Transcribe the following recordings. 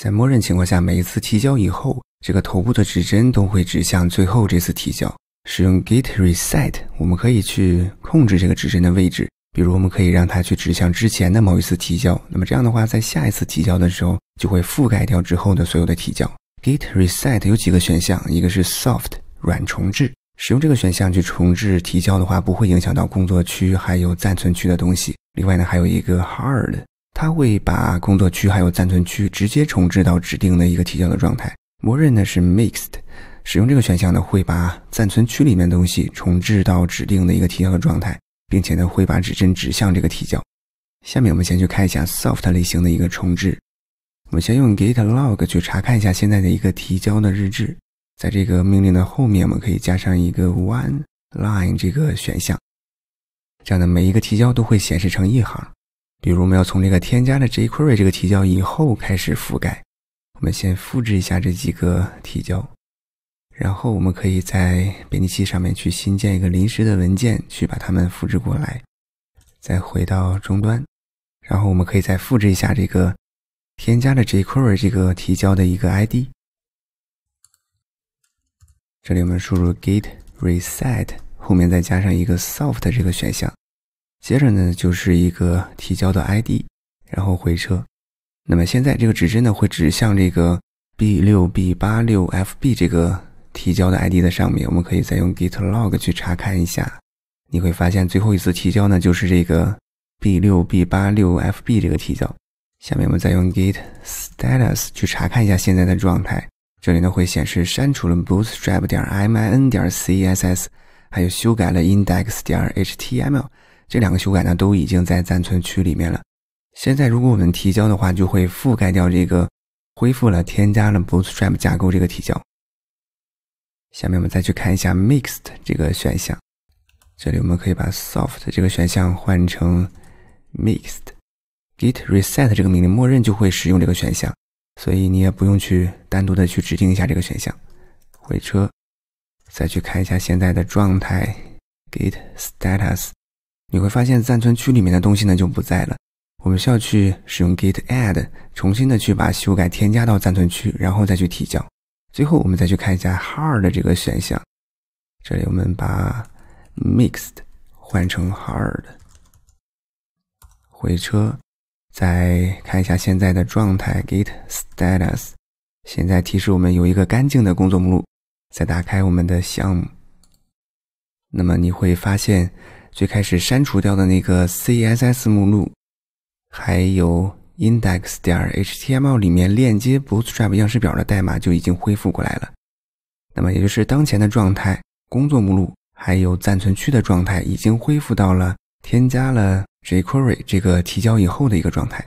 在默认情况下，每一次提交以后，这个头部的指针都会指向最后这次提交。使用 git reset，我们可以去控制这个指针的位置。比如，我们可以让它去指向之前的某一次提交。那么这样的话，在下一次提交的时候，就会覆盖掉之后的所有的提交。git reset 有几个选项，一个是 soft，软重置。使用这个选项去重置提交的话，不会影响到工作区还有暂存区的东西。另外呢，还有一个 hard。它会把工作区还有暂存区直接重置到指定的一个提交的状态，默认呢是 mixed，使用这个选项呢会把暂存区里面东西重置到指定的一个提交的状态，并且呢会把指针指向这个提交。下面我们先去看一下 soft 类型的一个重置。我们先用 git log 去查看一下现在的一个提交的日志，在这个命令的后面我们可以加上一个 one line 这个选项，这样呢，每一个提交都会显示成一行。比如我们要从这个添加的 jQuery 这个提交以后开始覆盖，我们先复制一下这几个提交，然后我们可以在编辑器上面去新建一个临时的文件，去把它们复制过来，再回到终端，然后我们可以再复制一下这个添加的 jQuery 这个提交的一个 ID，这里我们输入 get reset 后面再加上一个 soft 这个选项。接着呢，就是一个提交的 ID，然后回车。那么现在这个指针呢，会指向这个 b 六 b 八六 fb 这个提交的 ID 的上面。我们可以再用 git log 去查看一下，你会发现最后一次提交呢，就是这个 b 六 b 八六 fb 这个提交。下面我们再用 git status 去查看一下现在的状态，这里呢会显示删除了 bootstrap 点 min 点 css，还有修改了 index 点 html。这两个修改呢都已经在暂存区里面了。现在如果我们提交的话，就会覆盖掉这个恢复了、添加了 Bootstrap 架构这个提交。下面我们再去看一下 Mixed 这个选项，这里我们可以把 Soft 这个选项换成 Mixed。Git reset 这个命令默认就会使用这个选项，所以你也不用去单独的去指定一下这个选项。回车，再去看一下现在的状态，Git status。你会发现暂存区里面的东西呢就不在了，我们需要去使用 git add 重新的去把修改添加到暂存区，然后再去提交。最后我们再去看一下 hard 这个选项，这里我们把 mixed 换成 hard，回车，再看一下现在的状态 git status，现在提示我们有一个干净的工作目录。再打开我们的项目，那么你会发现。最开始删除掉的那个 CSS 目录，还有 index 点 html 里面链接 Bootstrap 样式表的代码就已经恢复过来了。那么也就是当前的状态，工作目录还有暂存区的状态已经恢复到了添加了 jQuery 这个提交以后的一个状态。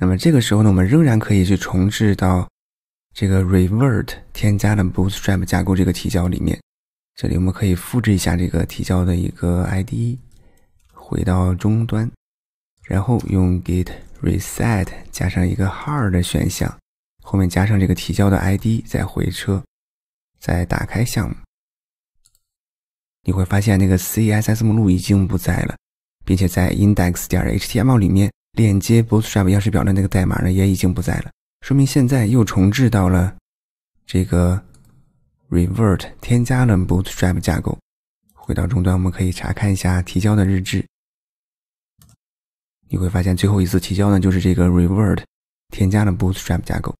那么这个时候呢，我们仍然可以去重置到这个 revert 添加了 Bootstrap 加固这个提交里面。这里我们可以复制一下这个提交的一个 ID，回到终端，然后用 git reset 加上一个 hard 的选项，后面加上这个提交的 ID，再回车，再打开项目，你会发现那个 CSS 目录已经不在了，并且在 index 点 html 里面链接 Bootstrap 样式表的那个代码呢也已经不在了，说明现在又重置到了这个。revert 添加了 Bootstrap 架构，回到终端我们可以查看一下提交的日志，你会发现最后一次提交呢就是这个 revert 添加了 Bootstrap 架构。